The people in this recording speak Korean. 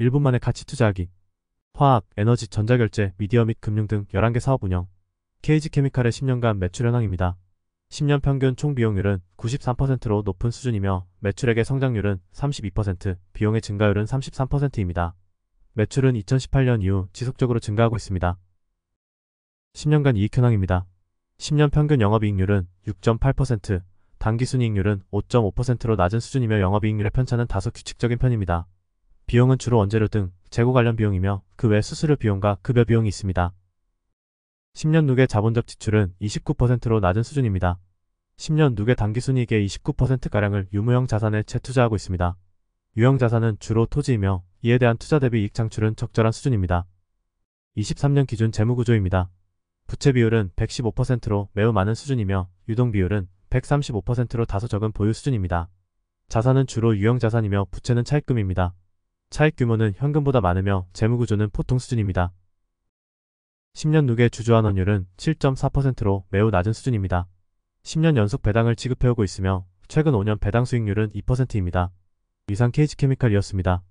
1분 만에 가치 투자하기 화학, 에너지, 전자결제, 미디어 및 금융 등 11개 사업 운영 KG케미칼의 10년간 매출 현황입니다. 10년 평균 총 비용률은 93%로 높은 수준이며 매출액의 성장률은 32%, 비용의 증가율은 33%입니다. 매출은 2018년 이후 지속적으로 증가하고 있습니다. 10년간 이익 현황입니다. 10년 평균 영업이익률은 6.8%, 단기순이익률은 5.5%로 낮은 수준이며 영업이익률의 편차는 다소 규칙적인 편입니다. 비용은 주로 원재료 등 재고 관련 비용이며 그 외 수수료 비용과 급여 비용이 있습니다. 10년 누계 자본적 지출은 29%로 낮은 수준입니다. 10년 누계 단기순이익의 29%가량을 유무형 자산에 재투자하고 있습니다. 유형 자산은 주로 토지이며 이에 대한 투자 대비 이익 창출은 적절한 수준입니다. 23년 기준 재무구조입니다. 부채 비율은 115%로 매우 많은 수준이며 유동 비율은 135%로 다소 적은 보유 수준입니다. 자산은 주로 유형 자산이며 부채는 차입금입니다. 차익 규모는 현금보다 많으며 재무구조는 보통 수준입니다. 10년 누계 주주환 원율은 7.4%로 매우 낮은 수준입니다. 10년 연속 배당을 지급해오고 있으며 최근 5년 배당 수익률은 2%입니다. 이상 케이지 케미칼이었습니다